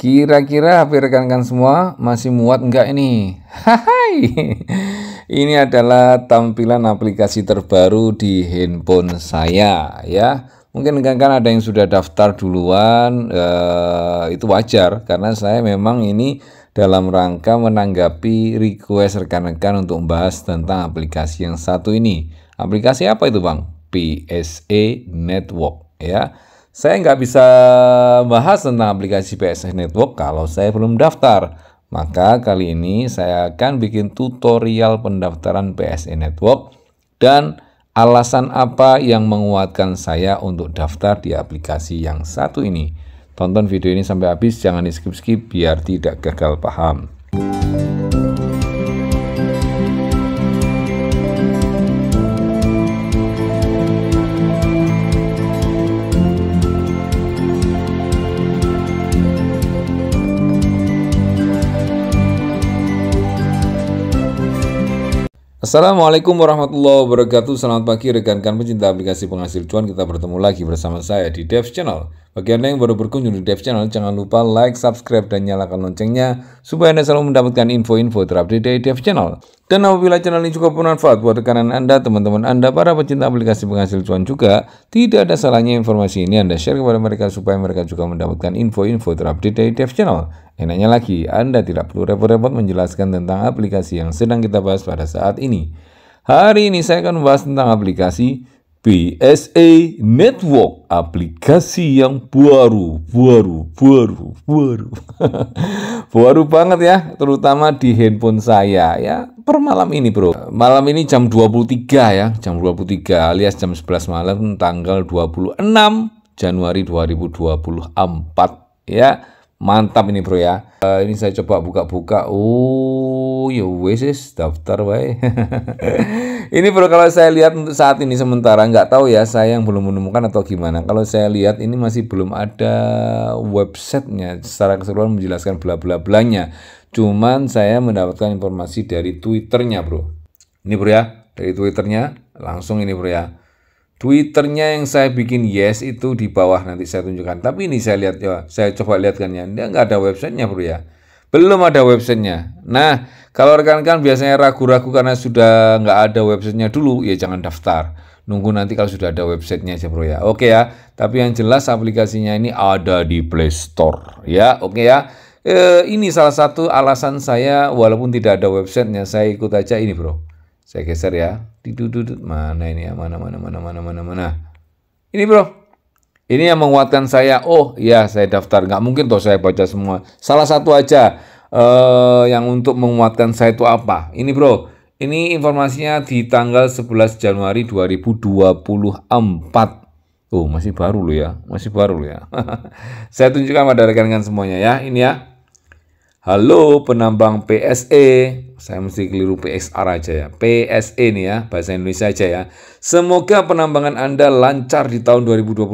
Kira-kira HP rekan-rekan semua masih muat enggak ini? Hai. Ini adalah tampilan aplikasi terbaru di handphone saya ya. Mungkin rekan-rekan ada yang sudah daftar duluan eh, itu wajar karena saya memang ini dalam rangka menanggapi request rekan-rekan untuk membahas tentang aplikasi yang satu ini. Aplikasi apa itu, Bang? PSA e Network ya. Saya nggak bisa bahas tentang aplikasi PSS Network kalau saya belum daftar. Maka kali ini saya akan bikin tutorial pendaftaran PSN Network dan alasan apa yang menguatkan saya untuk daftar di aplikasi yang satu ini. Tonton video ini sampai habis, jangan di skip-skip biar tidak gagal paham. Assalamualaikum warahmatullahi wabarakatuh Selamat pagi rekan-rekan pecinta aplikasi penghasil cuan Kita bertemu lagi bersama saya di Devs Channel bagi Anda yang baru berkunjung di Dev Channel, jangan lupa like, subscribe, dan nyalakan loncengnya supaya Anda selalu mendapatkan info-info terupdate dari Dev Channel. Dan apabila channel ini cukup bermanfaat buat rekanan Anda, teman-teman Anda, para pecinta aplikasi penghasil cuan juga, tidak ada salahnya informasi ini Anda share kepada mereka supaya mereka juga mendapatkan info-info terupdate dari Dev Channel. Enaknya lagi, Anda tidak perlu repot-repot menjelaskan tentang aplikasi yang sedang kita bahas pada saat ini. Hari ini saya akan membahas tentang aplikasi PSA Network, aplikasi yang baru, baru, baru, baru. baru banget ya, terutama di handphone saya ya. Per malam ini, Bro. Malam ini jam 23 ya, jam 23 alias jam 11 malam tanggal 26 Januari 2024 ya. Mantap ini, Bro ya. Uh, ini saya coba buka-buka. Oh, Oh ya wes daftar wae. ini bro kalau saya lihat untuk saat ini sementara nggak tahu ya saya yang belum menemukan atau gimana. Kalau saya lihat ini masih belum ada websitenya secara keseluruhan menjelaskan bla bla blanya. Cuman saya mendapatkan informasi dari twitternya bro. Ini bro ya dari twitternya langsung ini bro ya. Twitternya yang saya bikin yes itu di bawah nanti saya tunjukkan. Tapi ini saya lihat ya, saya coba lihatkan ya. Dia nggak ada websitenya bro ya. Belum ada websitenya. Nah, kalau rekan-rekan biasanya ragu-ragu karena sudah nggak ada websitenya dulu, ya jangan daftar. Nunggu nanti kalau sudah ada websitenya aja bro ya. Oke ya, tapi yang jelas aplikasinya ini ada di Play Store. Ya, oke ya. E, ini salah satu alasan saya walaupun tidak ada websitenya, saya ikut aja ini bro. Saya geser ya. Didududut. Mana ini ya, mana, mana, mana, mana, mana, mana. Ini bro, ini yang menguatkan saya. Oh ya, saya daftar. Nggak mungkin toh saya baca semua. Salah satu aja uh, yang untuk menguatkan saya itu apa? Ini bro, ini informasinya di tanggal 11 Januari 2024. Oh, masih baru loh ya, masih baru loh ya. saya tunjukkan pada rekan-rekan semuanya ya, ini ya. Halo penambang PSE, saya mesti keliru PSR aja ya, PSE nih ya, bahasa Indonesia aja ya. Semoga penambangan Anda lancar di tahun 2024,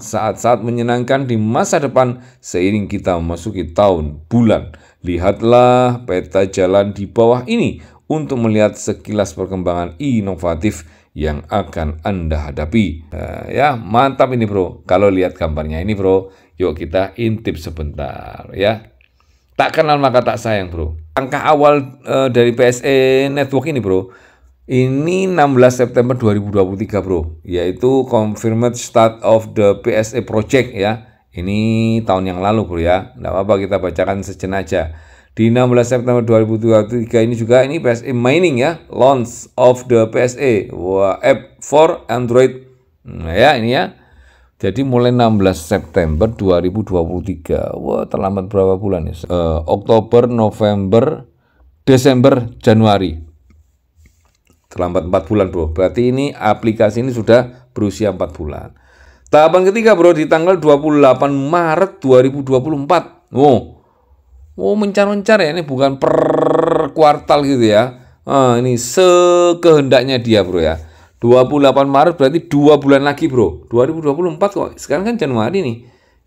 saat-saat menyenangkan di masa depan seiring kita memasuki tahun bulan Lihatlah peta jalan di bawah ini untuk melihat sekilas perkembangan inovatif yang akan Anda hadapi. Uh, ya, mantap ini bro. Kalau lihat gambarnya ini bro, yuk kita intip sebentar ya. Tak kenal maka tak sayang bro. Angka awal uh, dari PSE Network ini bro, ini 16 September 2023 bro, yaitu confirmed start of the PSE project ya ini tahun yang lalu bro ya, tidak apa-apa kita bacakan sejenajah Di 16 September 2023 ini juga ini PSE Mining ya, launch of the PSE Wah, app for Android. Nah, ya ini ya. Jadi mulai 16 September 2023. Wah, terlambat berapa bulan ya? Uh, Oktober, November, Desember, Januari. Terlambat 4 bulan, Bro. Berarti ini aplikasi ini sudah berusia 4 bulan. Tahapan ketiga bro di tanggal 28 Maret 2024. Oh, Oh, mencar-mencar ya ini bukan per kuartal gitu ya. Ah, ini sekehendaknya dia bro ya. 28 Maret berarti dua bulan lagi bro. 2024 kok. Sekarang kan Januari nih.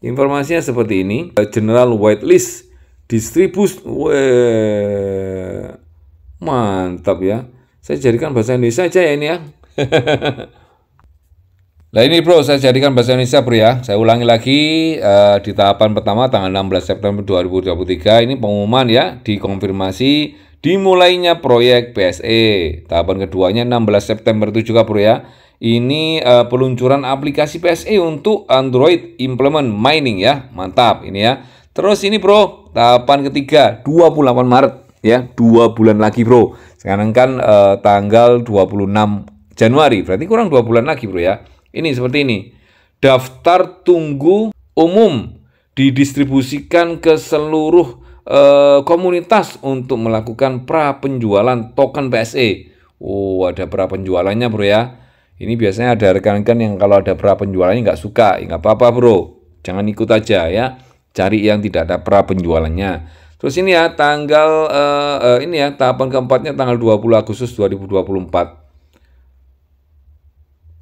Informasinya seperti ini. Eh, General Whitelist distribus. Weh, mantap ya. Saya jadikan bahasa Indonesia aja ya ini ya. Nah ini bro, saya jadikan bahasa Indonesia bro ya. Saya ulangi lagi uh, di tahapan pertama tanggal 16 September 2023 ini pengumuman ya dikonfirmasi dimulainya proyek PSE. Tahapan keduanya 16 September itu juga bro ya. Ini uh, peluncuran aplikasi PSE untuk Android Implement Mining ya. Mantap ini ya. Terus ini bro, tahapan ketiga 28 Maret ya, dua bulan lagi bro. Sekarang kan uh, tanggal 26 Januari, berarti kurang dua bulan lagi bro ya. Ini seperti ini. Daftar tunggu umum didistribusikan ke seluruh e, komunitas untuk melakukan pra penjualan token PSE. Oh, ada pra penjualannya, Bro ya. Ini biasanya ada rekan-rekan yang kalau ada pra penjualannya nggak suka, ya, nggak apa-apa, Bro. Jangan ikut aja ya. Cari yang tidak ada pra penjualannya. Terus ini ya tanggal e, e, ini ya tahapan keempatnya tanggal 20 Agustus 2024.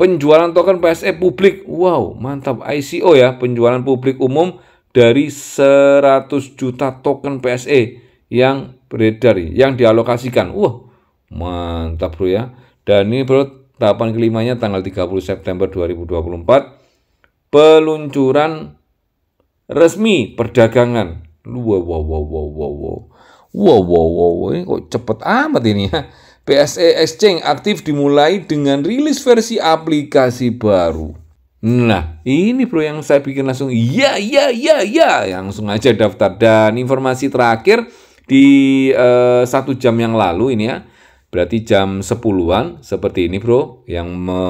Penjualan token PSE publik, wow mantap ICO ya, penjualan publik umum dari 100 juta token PSE yang beredar, yang dialokasikan. Wah, mantap bro ya. Dan ini bro, tahapan kelimanya tanggal 30 September 2024, peluncuran resmi perdagangan. Wow, wow, wow, wow, wow, wow. Wow, wow, wow, ini kok cepet amat ini ya. PSE Exchange aktif dimulai dengan rilis versi aplikasi baru. Nah, ini bro yang saya bikin langsung ya ya ya ya langsung aja daftar dan informasi terakhir di eh, satu jam yang lalu ini ya. Berarti jam 10-an seperti ini bro yang me,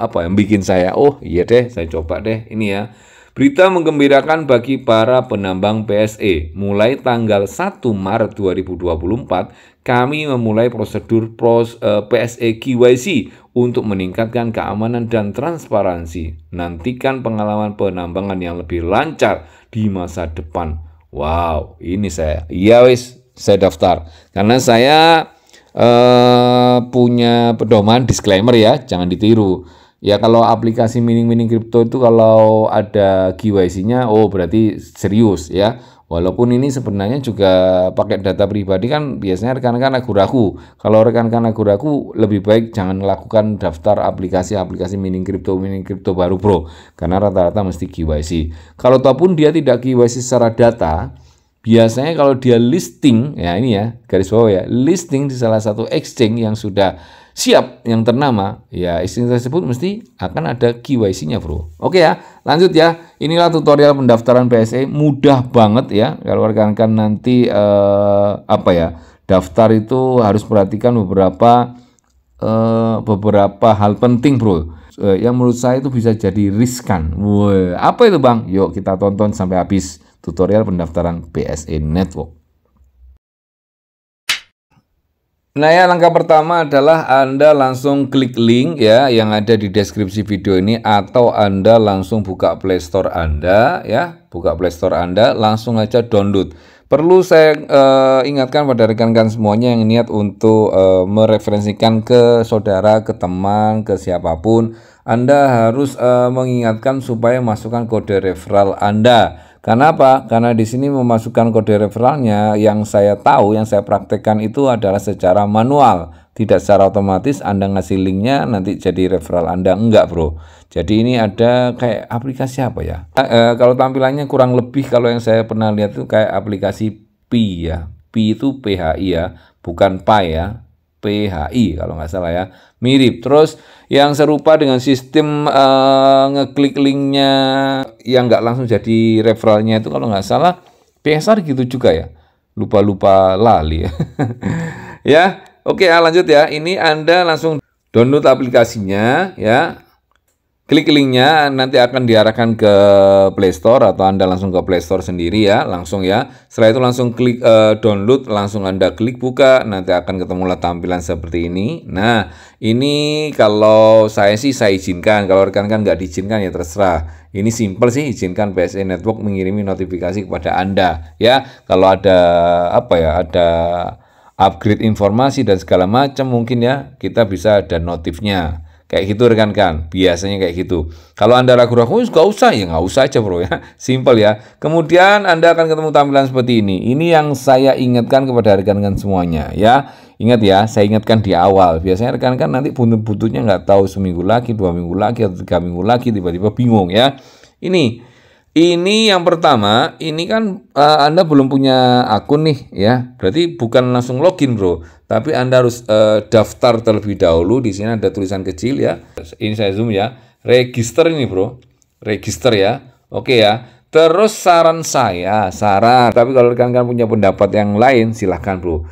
apa yang bikin saya oh iya deh saya coba deh ini ya. Berita menggembirakan bagi para penambang PSE. Mulai tanggal 1 Maret 2024, kami memulai prosedur pros, eh, PSE KYC untuk meningkatkan keamanan dan transparansi. Nantikan pengalaman penambangan yang lebih lancar di masa depan. Wow, ini saya. Iya wis, saya daftar. Karena saya eh, punya pedoman disclaimer ya, jangan ditiru Ya kalau aplikasi mining-mining kripto itu kalau ada KYC-nya, oh berarti serius ya. Walaupun ini sebenarnya juga pakai data pribadi kan biasanya rekan-rekan aku ragu Kalau rekan-rekan aku ragu lebih baik jangan lakukan daftar aplikasi-aplikasi mining kripto mining kripto baru bro karena rata-rata mesti KYC. Kalau ataupun dia tidak KYC secara data, biasanya kalau dia listing ya ini ya garis bawah ya, listing di salah satu exchange yang sudah siap yang ternama, ya istri tersebut mesti akan ada KYC-nya bro. Oke ya, lanjut ya. Inilah tutorial pendaftaran PSE, mudah banget ya. Kalau rekan kan nanti eh, apa ya, daftar itu harus perhatikan beberapa eh, beberapa hal penting bro. Eh, yang menurut saya itu bisa jadi riskan. Woy, apa itu bang? Yuk kita tonton sampai habis tutorial pendaftaran PSE Network. Nah ya langkah pertama adalah Anda langsung klik link ya yang ada di deskripsi video ini atau Anda langsung buka playstore Anda ya buka playstore Anda langsung aja download. Perlu saya uh, ingatkan pada rekan-rekan semuanya yang niat untuk uh, mereferensikan ke saudara, ke teman, ke siapapun, Anda harus uh, mengingatkan supaya masukkan kode referral Anda. Karena apa? Karena di sini memasukkan kode referralnya yang saya tahu, yang saya praktekkan itu adalah secara manual. Tidak secara otomatis Anda ngasih linknya nanti jadi referral Anda. Enggak bro. Jadi ini ada kayak aplikasi apa ya? E, kalau tampilannya kurang lebih kalau yang saya pernah lihat itu kayak aplikasi Pi ya. Pi itu PHI ya, bukan Pi ya. PHI kalau nggak salah ya. Mirip. Terus yang serupa dengan sistem uh, ngeklik linknya yang nggak langsung jadi referralnya itu kalau nggak salah PSR gitu juga ya lupa-lupa lali ya ya oke okay, ah, lanjut ya ini anda langsung download aplikasinya ya Klik linknya nanti akan diarahkan ke Play Store atau Anda langsung ke Play Store sendiri ya, langsung ya. Setelah itu langsung klik uh, download, langsung Anda klik buka, nanti akan ketemulah tampilan seperti ini. Nah, ini kalau saya sih saya izinkan, kalau rekan-rekan kan nggak diizinkan ya terserah. Ini simple sih, izinkan PSE Network mengirimi notifikasi kepada Anda ya. Kalau ada apa ya, ada upgrade informasi dan segala macam mungkin ya, kita bisa ada notifnya. Kayak gitu rekan-rekan, biasanya kayak gitu. Kalau Anda ragu-ragu, oh, nggak usah, ya nggak usah aja bro ya, simple ya. Kemudian Anda akan ketemu tampilan seperti ini. Ini yang saya ingatkan kepada rekan-rekan semuanya ya. Ingat ya, saya ingatkan di awal. Biasanya rekan-rekan nanti butuh-butuhnya nggak tahu seminggu lagi, dua minggu lagi, atau tiga minggu lagi, tiba-tiba bingung ya. Ini ini yang pertama, ini kan uh, Anda belum punya akun nih ya. Berarti bukan langsung login, Bro. Tapi Anda harus uh, daftar terlebih dahulu. Di sini ada tulisan kecil ya. Ini saya zoom ya. Register ini, Bro. Register ya. Oke ya. Terus saran saya, saran. Tapi kalau rekan-rekan punya pendapat yang lain, silahkan bro.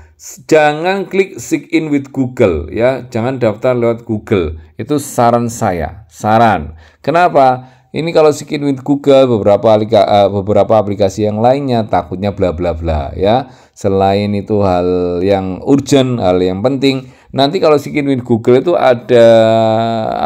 Jangan klik sign in with Google ya. Jangan daftar lewat Google. Itu saran saya, saran. Kenapa? Ini kalau skin with Google beberapa aplika, eh, beberapa aplikasi yang lainnya takutnya bla bla bla ya. Selain itu hal yang urgent, hal yang penting. Nanti kalau skin with Google itu ada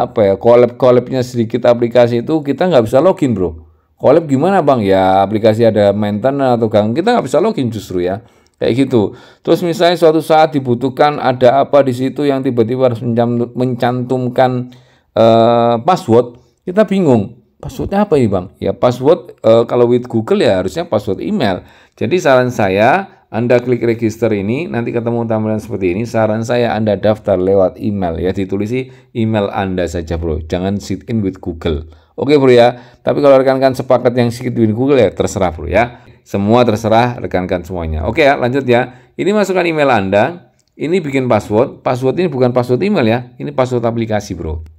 apa ya? collab-collabnya sedikit aplikasi itu kita nggak bisa login, Bro. Collab gimana, Bang? Ya aplikasi ada maintenance atau gang, kita nggak bisa login justru ya kayak gitu. Terus misalnya suatu saat dibutuhkan ada apa di situ yang tiba-tiba harus mencantumkan uh, password, kita bingung. Passwordnya apa ini bang? Ya password uh, kalau with Google ya harusnya password email. Jadi saran saya Anda klik register ini nanti ketemu tampilan seperti ini. Saran saya Anda daftar lewat email ya ditulisi email Anda saja bro. Jangan sit in with Google. Oke bro ya. Tapi kalau rekan-rekan sepakat yang sit in with Google ya terserah bro ya. Semua terserah rekan-rekan semuanya. Oke ya lanjut ya. Ini masukkan email Anda. Ini bikin password. Password ini bukan password email ya. Ini password aplikasi bro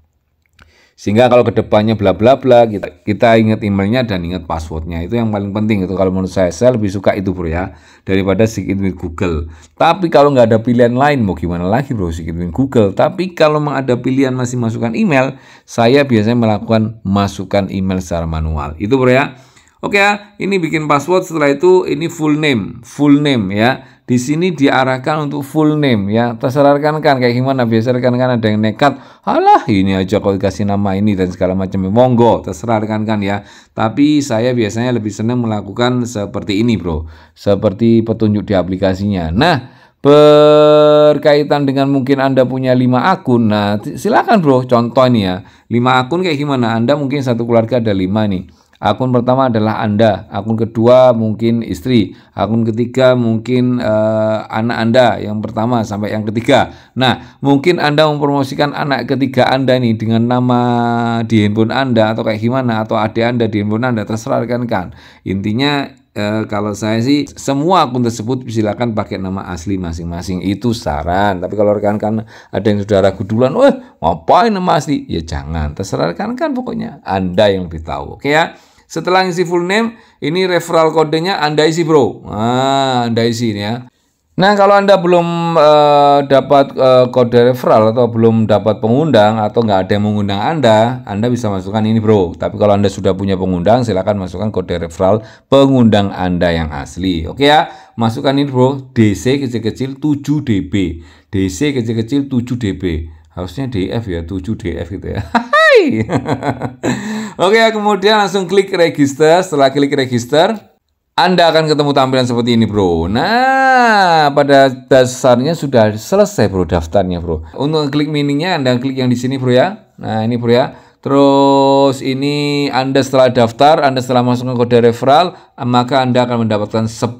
sehingga kalau kedepannya bla bla bla kita, kita ingat emailnya dan ingat passwordnya itu yang paling penting itu kalau menurut saya saya lebih suka itu bro ya daripada sikit with Google tapi kalau nggak ada pilihan lain mau gimana lagi bro sikit with Google tapi kalau ada pilihan masih masukkan email saya biasanya melakukan masukkan email secara manual itu bro ya Oke ya, ini bikin password setelah itu ini full name, full name ya. Di sini diarahkan untuk full name ya. Terserah kan, kayak gimana. Biasa rekan kan ada yang nekat. Alah ini aja kalau dikasih nama ini dan segala macam. Monggo terserah kan ya. Tapi saya biasanya lebih senang melakukan seperti ini bro. Seperti petunjuk di aplikasinya. Nah berkaitan dengan mungkin Anda punya lima akun. Nah, silakan bro, contoh ini ya. lima akun kayak gimana? Anda mungkin satu keluarga ada lima nih. Akun pertama adalah Anda, akun kedua mungkin istri, akun ketiga mungkin uh, anak Anda yang pertama sampai yang ketiga. Nah, mungkin Anda mempromosikan anak ketiga Anda ini dengan nama di handphone Anda atau kayak gimana atau adik Anda di handphone Anda terserah kan kan. Intinya e, kalau saya sih semua akun tersebut silakan pakai nama asli masing-masing itu saran tapi kalau rekan-rekan ada yang sudah ragu duluan wah ngapain nama asli ya jangan terserah rekan-rekan pokoknya anda yang lebih tahu oke ya setelah isi full name, ini referral kodenya Anda isi, Bro. Nah, Anda isi ini ya. Nah, kalau Anda belum uh, dapat uh, kode referral atau belum dapat pengundang atau nggak ada yang mengundang Anda, Anda bisa masukkan ini, Bro. Tapi kalau Anda sudah punya pengundang, silakan masukkan kode referral pengundang Anda yang asli. Oke ya? Masukkan ini, Bro. DC kecil-kecil 7 DB. DC kecil-kecil 7 DB. Harusnya DF ya, 7 DF gitu ya. Yeay! Oke, kemudian langsung klik register. Setelah klik register, Anda akan ketemu tampilan seperti ini, bro. Nah, pada dasarnya sudah selesai, bro, daftarnya, bro. Untuk klik mininya, Anda klik yang di sini, bro, ya. Nah, ini, bro, ya. Terus ini Anda setelah daftar, Anda setelah masukkan kode referral, maka Anda akan mendapatkan 10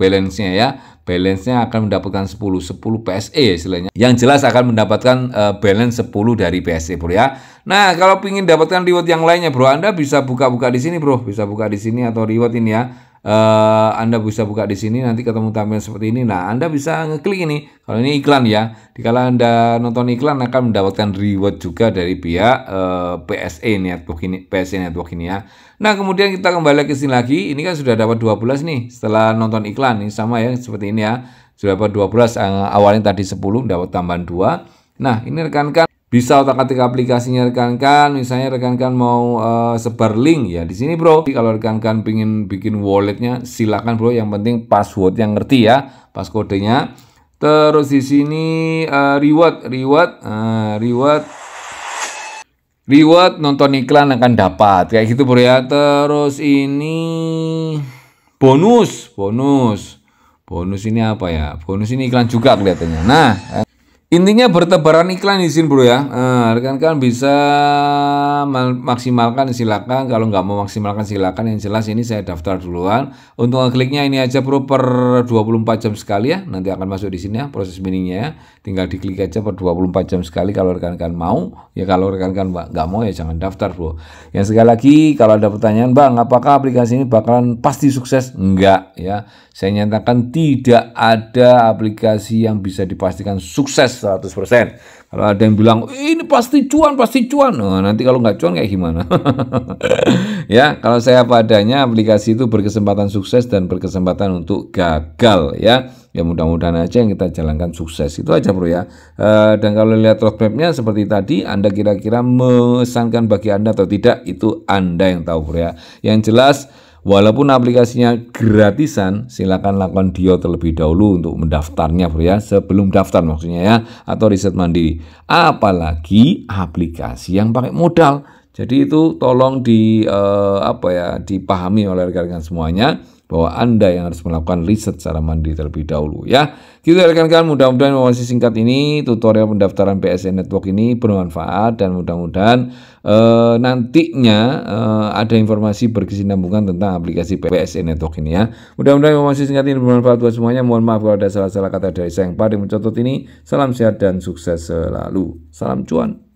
balance-nya ya balance-nya akan mendapatkan 10 10 PSE istilahnya. Yang jelas akan mendapatkan uh, balance 10 dari PSE, Bro ya. Nah, kalau ingin dapatkan reward yang lainnya, Bro, Anda bisa buka-buka di sini, Bro. Bisa buka di sini atau reward ini ya uh, Anda bisa buka di sini nanti ketemu tampilan seperti ini. Nah, Anda bisa ngeklik ini. Kalau ini iklan ya. Dikala Anda nonton iklan akan mendapatkan reward juga dari pihak uh, eh, PSE Network ini, PSE Network ini ya. Nah, kemudian kita kembali ke sini lagi. Ini kan sudah dapat 12 nih setelah nonton iklan. Ini sama ya seperti ini ya. Sudah dapat 12 eh, awalnya tadi 10 dapat tambahan 2. Nah, ini rekan-rekan bisa otak-atik aplikasinya rekan-rekan, misalnya rekan-rekan mau uh, sebar link ya di sini bro. Jadi kalau rekan-rekan pingin bikin walletnya, silakan bro. Yang penting password yang ngerti ya, pas kodenya. Terus di sini uh, reward, reward, uh, reward, reward nonton iklan akan dapat kayak gitu bro ya. Terus ini bonus, bonus, bonus ini apa ya? Bonus ini iklan juga kelihatannya. Nah. Intinya bertebaran iklan izin bro ya. Nah, rekan-rekan nah, bisa maksimalkan silakan. Kalau nggak mau maksimalkan silakan. Yang jelas ini saya daftar duluan. Untuk kliknya ini aja bro per 24 jam sekali ya. Nanti akan masuk di sini ya proses mininya. ya. Tinggal diklik aja per 24 jam sekali kalau rekan-rekan mau. Ya kalau rekan-rekan nggak mau ya jangan daftar bro. Yang sekali lagi kalau ada pertanyaan bang apakah aplikasi ini bakalan pasti sukses? Enggak ya. Saya nyatakan tidak ada aplikasi yang bisa dipastikan sukses 100%. Kalau ada yang bilang, ini pasti cuan, pasti cuan. Nah, nanti kalau nggak cuan kayak gimana? ya, kalau saya padanya aplikasi itu berkesempatan sukses dan berkesempatan untuk gagal ya. Ya mudah-mudahan aja yang kita jalankan sukses. Itu aja bro ya. E, dan kalau lihat roadmapnya seperti tadi, Anda kira-kira mengesankan bagi Anda atau tidak, itu Anda yang tahu bro ya. Yang jelas, Walaupun aplikasinya gratisan, silakan lakukan Dio terlebih dahulu untuk mendaftarnya bro ya, sebelum daftar maksudnya ya, atau riset mandiri. Apalagi aplikasi yang pakai modal. Jadi itu tolong di eh, apa ya dipahami oleh rekan-rekan semuanya bahwa Anda yang harus melakukan riset secara mandiri terlebih dahulu ya. Gitu rekan-rekan, mudah-mudahan informasi singkat ini tutorial pendaftaran PSN Network ini bermanfaat dan mudah-mudahan eh, nantinya eh, ada informasi berkesinambungan tentang aplikasi PSN Network ini ya. Mudah-mudahan informasi singkat ini bermanfaat buat semuanya. Mohon maaf kalau ada salah-salah kata dari saya yang pada mencatat ini. Salam sehat dan sukses selalu. Salam cuan.